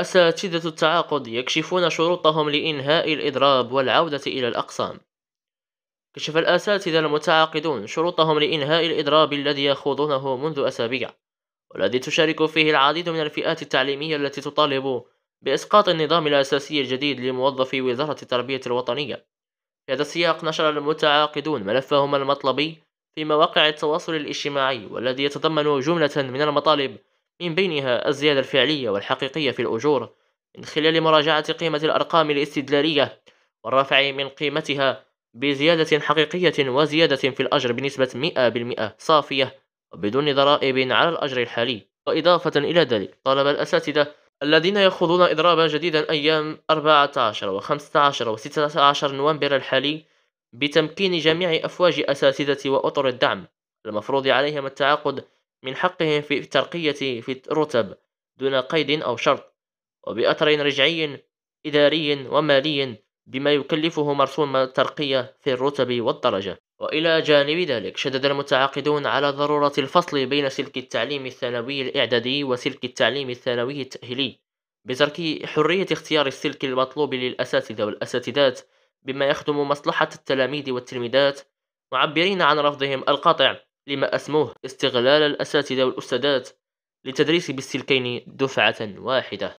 أساتذة التعاقد يكشفون شروطهم لإنهاء الإضراب والعودة إلى الأقسام كشف الأساتذة المتعاقدون شروطهم لإنهاء الإضراب الذي يخوضونه منذ أسابيع والذي تشارك فيه العديد من الفئات التعليمية التي تطالب بإسقاط النظام الأساسي الجديد لموظفي وزارة التربية الوطنية في هذا السياق نشر المتعاقدون ملفهم المطلبي في مواقع التواصل الاجتماعي والذي يتضمن جملة من المطالب من بينها الزيادة الفعلية والحقيقية في الأجور من خلال مراجعة قيمة الأرقام الاستدلالية والرفع من قيمتها بزيادة حقيقية وزيادة في الأجر بنسبة 100% صافية وبدون ضرائب على الأجر الحالي وإضافة إلى ذلك طلب الأساتذة الذين يخوضون إضرابا جديدا أيام 14 و 15 و 16 نوفمبر الحالي بتمكين جميع أفواج أساتذة وأطر الدعم المفروض عليهم التعاقد من حقهم في الترقية في الرتب دون قيد أو شرط وبأثر رجعي إداري ومالي بما يكلفه مرسوم الترقية في الرتب والدرجة وإلى جانب ذلك شدد المتعاقدون على ضرورة الفصل بين سلك التعليم الثانوي الإعدادي وسلك التعليم الثانوي التأهيلي بترك حرية اختيار السلك المطلوب للأساتذة والأساتذات بما يخدم مصلحة التلاميذ والتلميذات معبرين عن رفضهم القاطع لما أسموه استغلال الأساتذة والأستاذات للتدريس بالسلكين دفعة واحدة